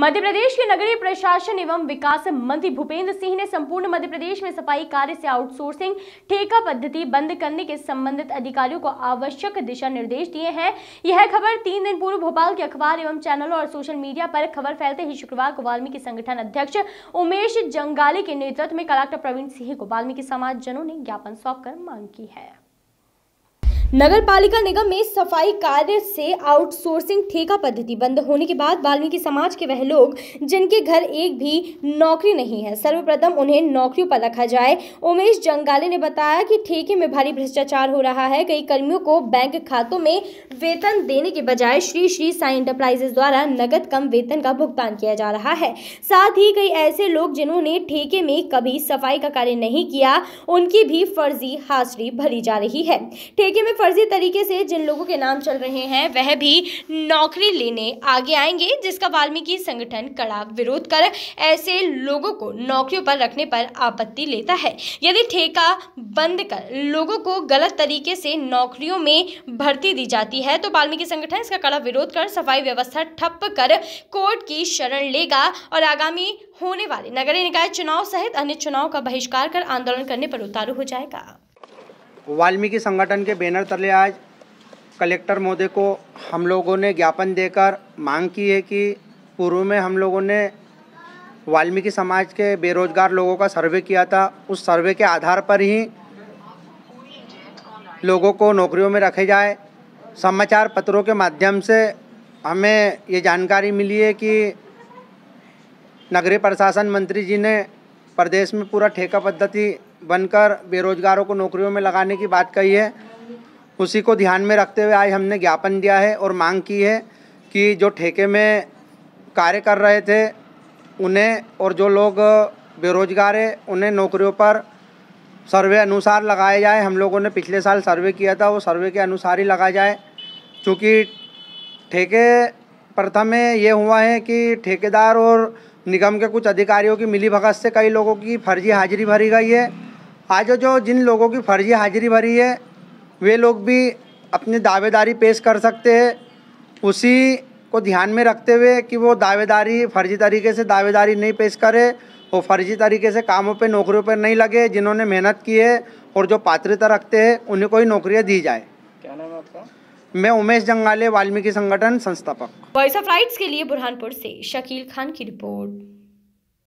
मध्य प्रदेश के नगरीय प्रशासन एवं विकास मंत्री भूपेंद्र सिंह ने संपूर्ण मध्य प्रदेश में सफाई कार्य से आउटसोर्सिंग ठेका पद्धति बंद करने के संबंधित अधिकारियों को आवश्यक दिशा निर्देश दिए हैं यह खबर तीन दिन पूर्व भोपाल के अखबार एवं चैनलों और सोशल मीडिया पर खबर फैलते ही शुक्रवार को वाल्मीकि संगठन अध्यक्ष उमेश जंगाली के नेतृत्व में कलेक्टर प्रवीण सिंह को वाल्मीकि समाज जनों ने ज्ञापन सौंप मांग की है नगर पालिका निगम में सफाई कार्य से आउटसोर्सिंग ठेका पद्धति बंद होने के बाद वाल्मीकि समाज के वह लोग जिनके घर एक भी नौकरी नहीं है सर्वप्रथम उन्हें नौकरियों पर रखा जाए उमेश जंगाले ने बताया कि ठेके में भारी भ्रष्टाचार हो रहा है कई कर्मियों को बैंक खातों में वेतन देने के बजाय श्री श्री साई इंटरप्राइजेस द्वारा नगद कम वेतन का भुगतान किया जा रहा है साथ ही कई ऐसे लोग जिन्होंने ठेके में कभी सफाई का कार्य नहीं किया उनकी भी फर्जी हाजिरी भरी जा रही है ठेके में फर्जी तरीके से जिन लोगों के नाम चल रहे हैं वह भी नौकरी लेने आगे आएंगे जिसका वाल्मीकि संगठन कड़ा विरोध कर ऐसे लोगों को नौकरियों पर रखने पर आपत्ति लेता है यदि ठेका बंद कर लोगों को गलत तरीके से नौकरियों में भर्ती दी जाती है तो वाल्मीकि संगठन इसका कड़ा विरोध कर सफाई व्यवस्था ठप कर कोर्ट की शरण लेगा और आगामी होने वाले नगरीय निकाय चुनाव सहित अन्य चुनाव का बहिष्कार कर आंदोलन करने पर उतारू हो जाएगा वाल्मीकि संगठन के बैनर तले आज कलेक्टर महोदय को हम लोगों ने ज्ञापन देकर मांग की है कि पूर्व में हम लोगों ने वाल्मीकि समाज के बेरोजगार लोगों का सर्वे किया था उस सर्वे के आधार पर ही लोगों को नौकरियों में रखे जाए समाचार पत्रों के माध्यम से हमें ये जानकारी मिली है कि नगरीय प्रशासन मंत्री जी ने प्रदेश में पूरा ठेका पद्धति बनकर बेरोजगारों को नौकरियों में लगाने की बात कही है उसी को ध्यान में रखते हुए आज हमने ज्ञापन दिया है और मांग की है कि जो ठेके में कार्य कर रहे थे उन्हें और जो लोग बेरोजगार है उन्हें नौकरियों पर सर्वे अनुसार लगाया जाए हम लोगों ने पिछले साल सर्वे किया था वो सर्वे के अनुसार ही लगाया जाए क्योंकि ठेके प्रथम में ये हुआ है कि ठेकेदार और निगम के कुछ अधिकारियों की मिलीभगत से कई लोगों की फर्जी हाजिरी भरी गई है आज जो जिन लोगों की फर्जी हाजिरी भरी है वे लोग भी अपनी दावेदारी पेश कर सकते हैं उसी को ध्यान में रखते हुए कि वो दावेदारी फर्जी तरीके से दावेदारी नहीं पेश करे वो फर्जी तरीके से कामों पे नौकरियों पर नहीं लगे जिन्होंने मेहनत की है और जो पात्रता रखते हैं उन्हें को ही नौकरियाँ दी जाए क्या नाम आपका मैं उमेश जंगाले वाल्मीकि संगठन संस्थापक वॉइस ऑफ राइट्स के लिए बुरहानपुर से शकील खान की रिपोर्ट